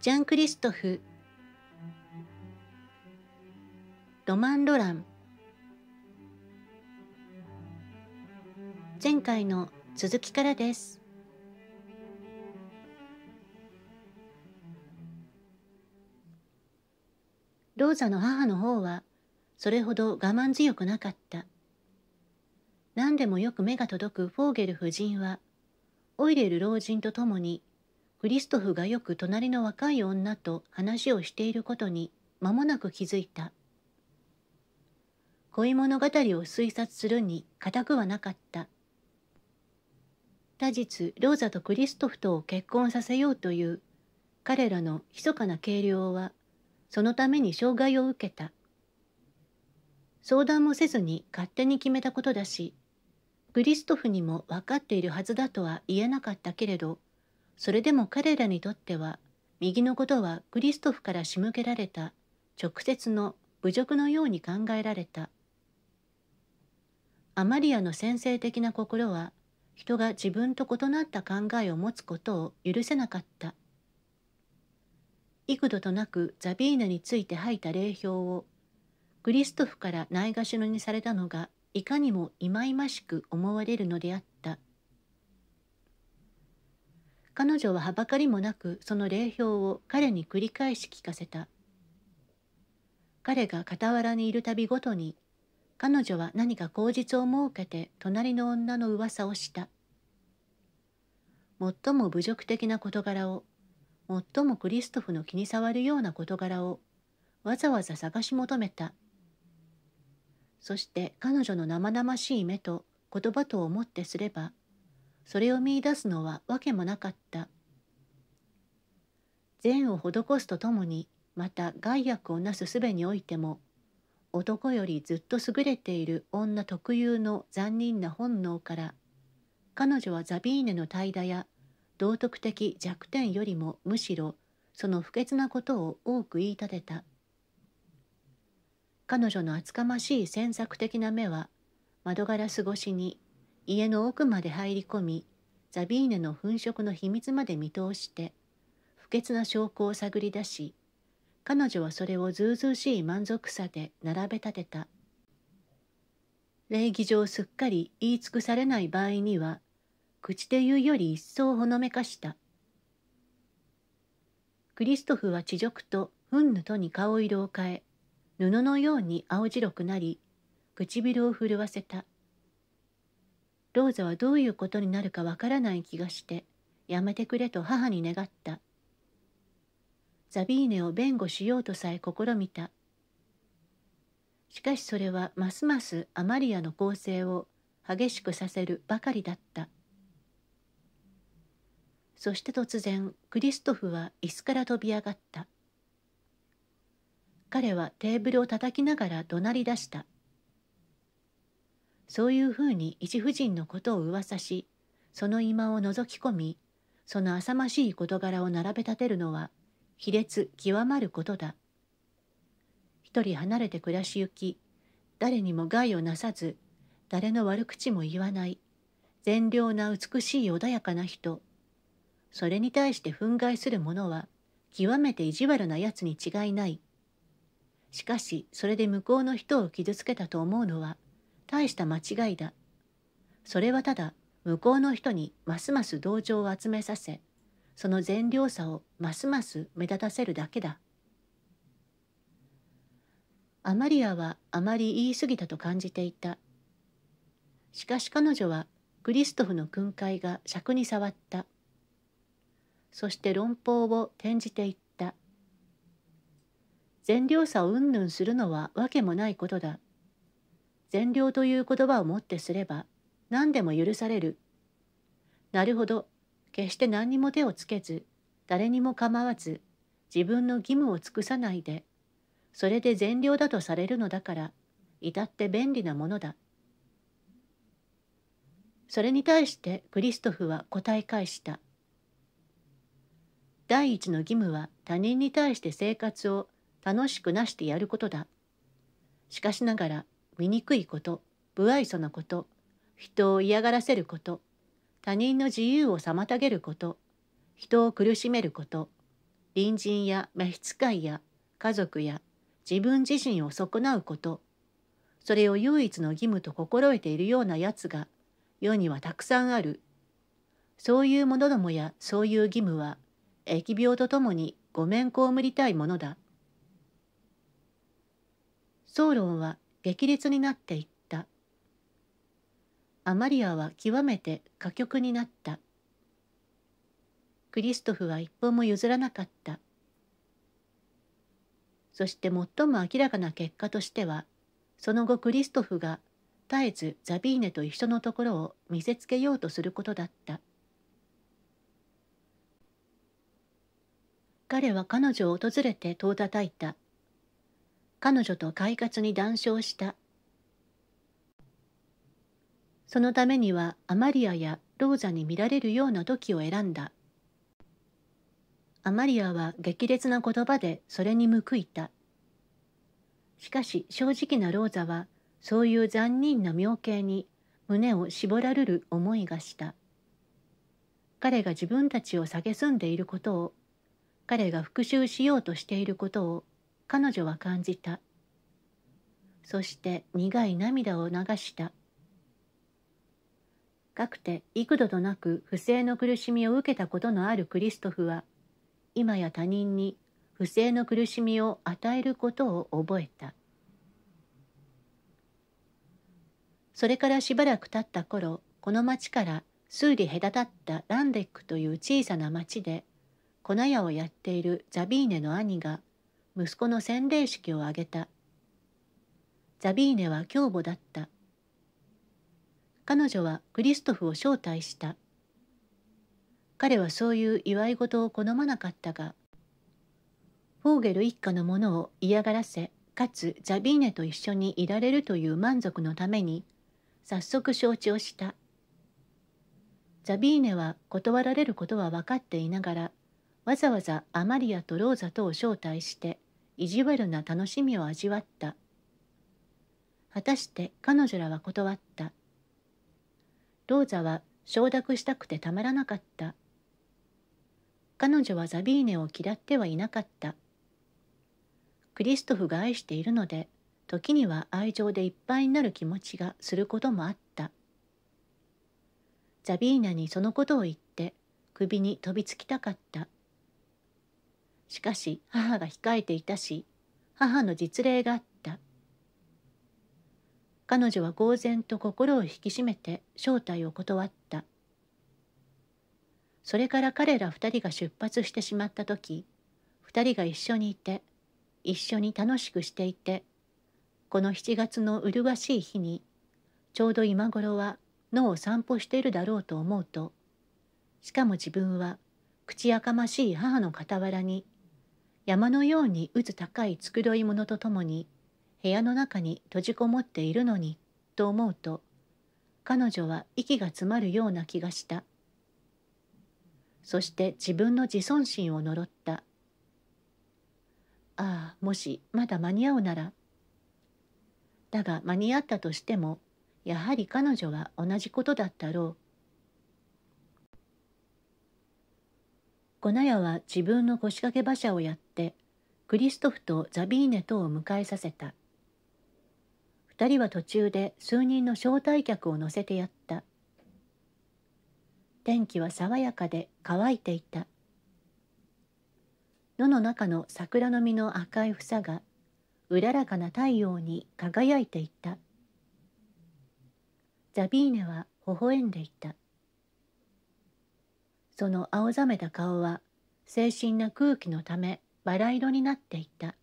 ジャン・クリストフロマン・ロラン前回の続きからです。ローザの母の方はそれほど我慢強くなかった。何でもよく目が届くフォーゲル夫人はオイレル老人と共にクリストフがよく隣の若い女と話をしていることに間もなく気づいた恋物語を推察するに固くはなかった他日ローザとクリストフとを結婚させようという彼らの密かな計量はそのために障害を受けた相談もせずに勝手に決めたことだしクリストフにも分かっているはずだとは言えなかったけれどそれでも彼らにとっては右のことはクリストフから仕向けられた直接の侮辱のように考えられたアマリアの先制的な心は人が自分と異なった考えを持つことを許せなかった幾度となくザビーナについて吐いた霊標をクリストフからないがしろにされたのがいかにも忌々しく思われるのであった。彼女ははばかりもなくその霊表を彼に繰り返し聞かせた。彼が傍らにいるたびごとに、彼女は何か口実を設けて隣の女の噂をした。最も侮辱的な事柄を、最もクリストフの気に障るような事柄を、わざわざ探し求めた。そして彼女の生々しい目と言葉と思ってすれば、それを見出すのはけもなかった善を施すとともにまた害悪をなすすべにおいても男よりずっと優れている女特有の残忍な本能から彼女はザビーネの怠惰や道徳的弱点よりもむしろその不潔なことを多く言い立てた彼女の厚かましい詮索的な目は窓ガラス越しに家の奥まで入り込みザビーネの粉飾の秘密まで見通して不潔な証拠を探り出し彼女はそれをずうずうしい満足さで並べ立てた礼儀上すっかり言い尽くされない場合には口で言うより一層ほのめかしたクリストフは地辱と憤怒とに顔色を変え布のように青白くなり唇を震わせたローザはどういうことになるかわからない気がしてやめてくれと母に願ったザビーネを弁護しようとさえ試みたしかしそれはますますアマリアの構成を激しくさせるばかりだったそして突然クリストフは椅子から飛び上がった彼はテーブルを叩きながら怒鳴り出したそういうふうに一婦人のことを噂し、その居間を覗き込み、その浅ましい事柄を並べ立てるのは、卑劣極まることだ。一人離れて暮らし行き、誰にも害をなさず、誰の悪口も言わない、善良な美しい穏やかな人、それに対して憤慨する者は、極めて意地悪な奴に違いない。しかし、それで向こうの人を傷つけたと思うのは、大した間違いだ。それはただ向こうの人にますます同情を集めさせその善良さをますます目立たせるだけだアマリアはあまり言い過ぎたと感じていたしかし彼女はクリストフの訓戒が尺に触ったそして論法を転じていった善良さをうんぬんするのはわけもないことだ善良という言葉をもってすれば何でも許される。なるほど。決して何にも手をつけず、誰にも構わず、自分の義務を尽くさないで、それで善良だとされるのだから、至って便利なものだ。それに対してクリストフは答え返した。第一の義務は他人に対して生活を楽しくなしてやることだ。しかしながら醜いこと、不愛想なこと、人を嫌がらせること、他人の自由を妨げること、人を苦しめること、隣人や召使いや家族や自分自身を損なうこと、それを唯一の義務と心得ているようなやつが世にはたくさんある。そういうものどもやそういう義務は疫病とともにごめん被りたいものだ。総論は激烈になっていったアマリアは極めて過極になったクリストフは一歩も譲らなかったそして最も明らかな結果としてはその後クリストフが絶えずザビーネと一緒のところを見せつけようとすることだった彼は彼女を訪れてをたたいた彼女と快活に談笑した。そのためにはアマリアやローザに見られるような時を選んだ。アマリアは激烈な言葉でそれに報いた。しかし正直なローザはそういう残忍な妙形に胸を絞られる思いがした。彼が自分たちを蔑んでいることを、彼が復讐しようとしていることを、彼女は感じたそして苦い涙を流したかくて幾度となく不正の苦しみを受けたことのあるクリストフは今や他人に不正の苦しみを与えることを覚えたそれからしばらく経った頃この町から数里隔たったランデックという小さな町で粉屋をやっているザビーネの兄が息子の洗礼式を挙げた。ザビーネは凶母だった。彼女はクリストフを招待した。彼はそういう祝い事を好まなかったが、フォーゲル一家のものを嫌がらせ、かつザビーネと一緒にいられるという満足のために、早速承知をした。ザビーネは断られることは分かっていながら、わざわざアマリアとローザとを招待して、意地悪な楽しみを味わった果たして彼女らは断ったローザは承諾したくてたまらなかった彼女はザビーネを嫌ってはいなかったクリストフが愛しているので時には愛情でいっぱいになる気持ちがすることもあったザビーナにそのことを言って首に飛びつきたかったしかし母が控えていたし母の実例があった彼女は呆然と心を引き締めて招待を断ったそれから彼ら二人が出発してしまった時二人が一緒にいて一緒に楽しくしていてこの7月の麗しい日にちょうど今頃は野を散歩しているだろうと思うとしかも自分は口やかましい母の傍らに山のようにうつ高い繕い物とともに部屋の中に閉じこもっているのにと思うと彼女は息が詰まるような気がしたそして自分の自尊心を呪ったああもしまだ間に合うならだが間に合ったとしてもやはり彼女は同じことだったろう粉屋は自分の腰掛け馬車をやってクリストフとザビーネとを迎えさせた2人は途中で数人の招待客を乗せてやった天気は爽やかで乾いていた野の中の桜の実の赤い房がうららかな太陽に輝いていたザビーネは微笑んでいたその青ざめた顔は精神な空気のためバラ色になっていた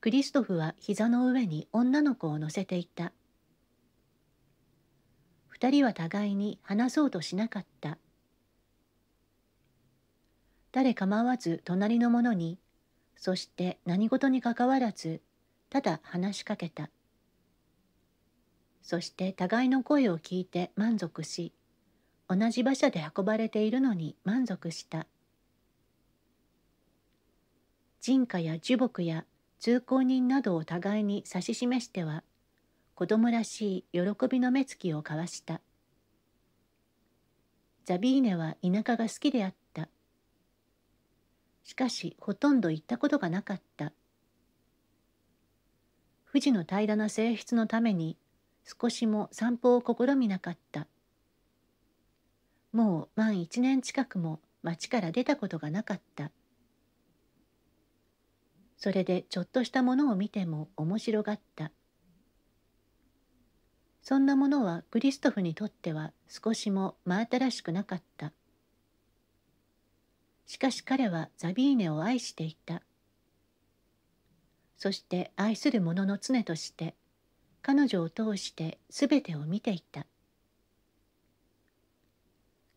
クリストフは膝の上に女の子を乗せていた二人は互いに話そうとしなかった誰構わず隣の者にそして何事にかかわらずただ話しかけたそして互いの声を聞いて満足し同じ馬車で運ばれているのに満足した人家や樹木や通行人などを互いに指し示しては子供らしい喜びの目つきを交わしたザビーネは田舎が好きであったしかしほとんど行ったことがなかった富士の平らな性質のために少しも散歩を試みなかったもう満一年近くも町から出たことがなかったそれでちょっとしたものを見ても面白がったそんなものはクリストフにとっては少しも真新しくなかったしかし彼はザビーネを愛していたそして愛する者の常として彼女を通して全てを見ていた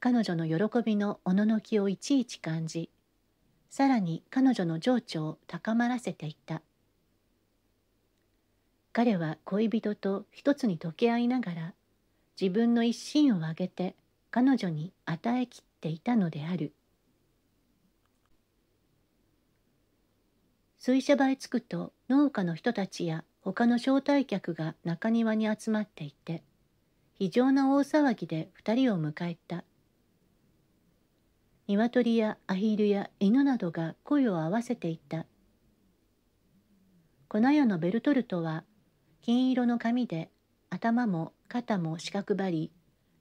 彼女の喜びのおののきをいちいち感じさらに彼女の情緒を高まらせていた彼は恋人と一つに溶け合いながら自分の一心を挙げて彼女に与えきっていたのである水車場へ着くと農家の人たちや他の招待客が中庭に集まっていて非常な大騒ぎで二人を迎えた鶏やアヒルや犬などが声を合わせていた。粉屋のベルトルトは金色の髪で頭も肩も四角張り、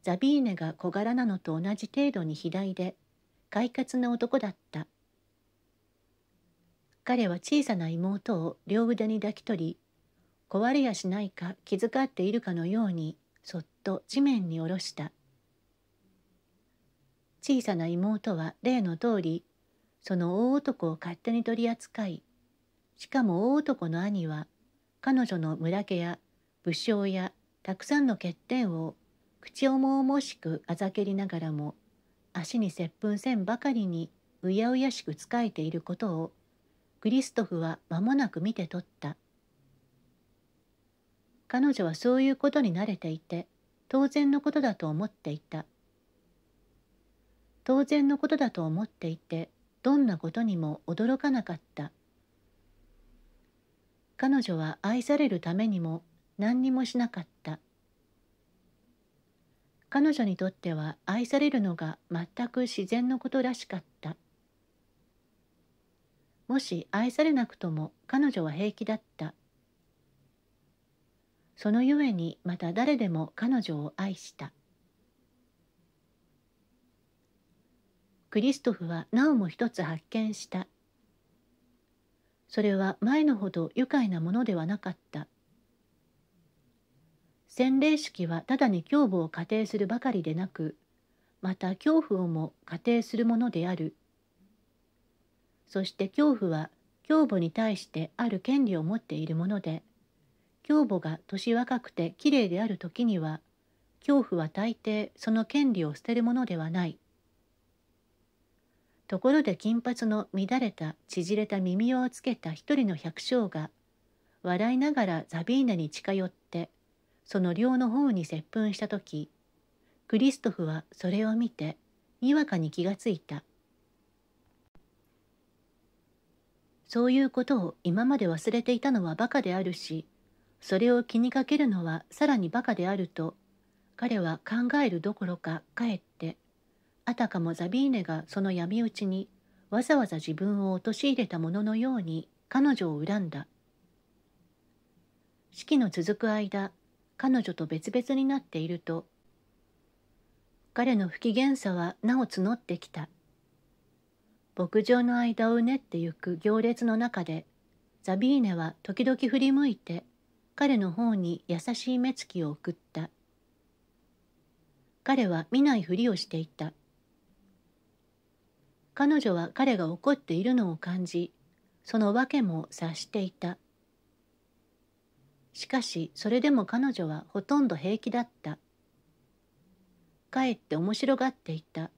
ザビーネが小柄なのと同じ程度に肥大で、快活な男だった。彼は小さな妹を両腕に抱き取り、壊れやしないか気遣っているかのように、そっと地面に下ろした。小さな妹は例の通りその大男を勝手に取り扱いしかも大男の兄は彼女の村家や武将やたくさんの欠点を口重々しくあざけりながらも足に接吻せんばかりにうやうやしく仕えていることをクリストフは間もなく見て取った彼女はそういうことに慣れていて当然のことだと思っていた当然のことだと思っていてどんなことにも驚かなかった彼女は愛されるためにも何にもしなかった彼女にとっては愛されるのが全く自然のことらしかったもし愛されなくとも彼女は平気だったそのゆえにまた誰でも彼女を愛したクリストフはなおも一つ発見した。それは前のほど愉快なものではなかった。洗礼式はただに恐怖を仮定するばかりでなく、また恐怖をも仮定するものである。そして恐怖は恐怖に対してある権利を持っているもので、胸怖が年若くて綺麗である時には、恐怖は大抵その権利を捨てるものではない。ところで金髪の乱れた縮れた耳をつけた一人の百姓が笑いながらザビーナに近寄ってその寮の方に接吻した時クリストフはそれを見てにわかに気がついたそういうことを今まで忘れていたのはバカであるしそれを気にかけるのはさらにバカであると彼は考えるどころかかえってあたかもザビーネがその闇討ちにわざわざ自分を陥れたもののように彼女を恨んだ式の続く間彼女と別々になっていると彼の不機嫌さはなお募ってきた牧場の間をうねってゆく行列の中でザビーネは時々振り向いて彼の方に優しい目つきを送った彼は見ないふりをしていた彼女は彼が怒っているのを感じその訳も察していたしかしそれでも彼女はほとんど平気だったかえって面白がっていた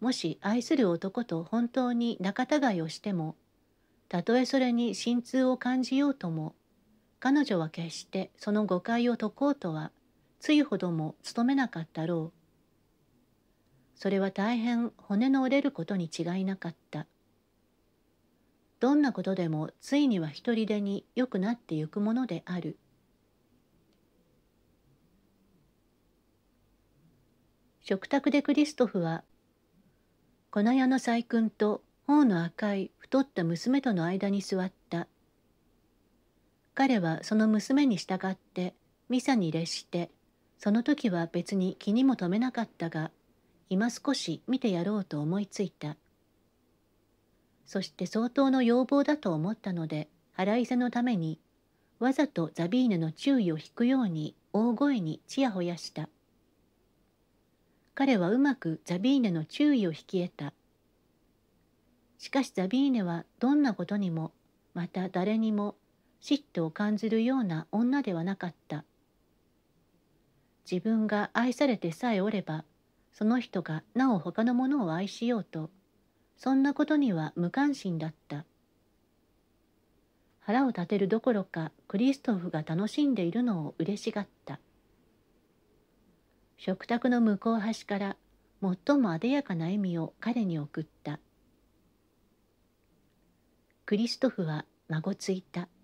もし愛する男と本当に仲違いをしてもたとえそれに心痛を感じようとも彼女は決してその誤解を解こうとはついほども努めなかったろうそれは大変骨の折れることに違いなかったどんなことでもついには独りでによくなってゆくものである食卓でクリストフは粉屋の細君と頬の赤い太った娘との間に座った彼はその娘に従ってミサに列してその時は別に気にも留めなかったが今少し見てやろうと思いついた。そして相当の要望だと思ったので腹いせのためにわざとザビーネの注意を引くように大声にちやほやした。彼はうまくザビーネの注意を引き得た。しかしザビーネはどんなことにもまた誰にも嫉妬を感じるような女ではなかった。自分が愛されてさえおればその人がなお他のものを愛しようとそんなことには無関心だった腹を立てるどころかクリストフが楽しんでいるのを嬉しがった食卓の向こう端から最も艶やかな笑みを彼に送ったクリストフは孫ついた「